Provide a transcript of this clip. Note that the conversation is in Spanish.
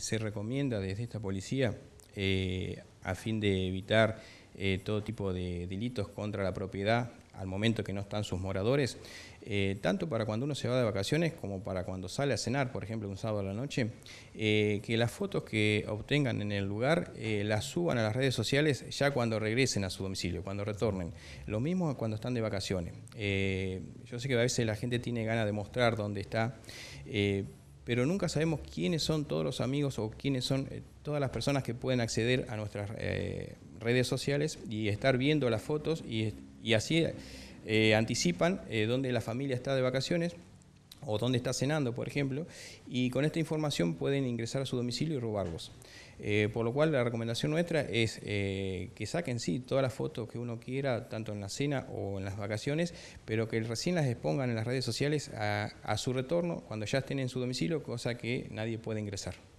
se recomienda desde esta policía eh, a fin de evitar eh, todo tipo de delitos contra la propiedad al momento que no están sus moradores, eh, tanto para cuando uno se va de vacaciones como para cuando sale a cenar, por ejemplo, un sábado a la noche, que las fotos que obtengan en el lugar las suban a las redes sociales ya cuando regresen a su domicilio, cuando retornen. Lo mismo cuando están de vacaciones. yo sé que a veces la gente tiene ganas de mostrar dónde está, pero nunca sabemos quiénes son todos los amigos o quiénes son eh, todas las personas que pueden acceder a nuestras eh, redes sociales y estar viendo las fotos y, así eh, anticipan dónde la familia está de vacaciones o dónde está cenando, por ejemplo, y con esta información pueden ingresar a su domicilio y robarlos. Eh, por lo cual la recomendación nuestra es eh, que saquen sí todas las fotos que uno quiera, tanto en la cena o en las vacaciones, pero que recién las expongan en las redes sociales a, a su retorno cuando ya estén en su domicilio, cosa que nadie puede ingresar.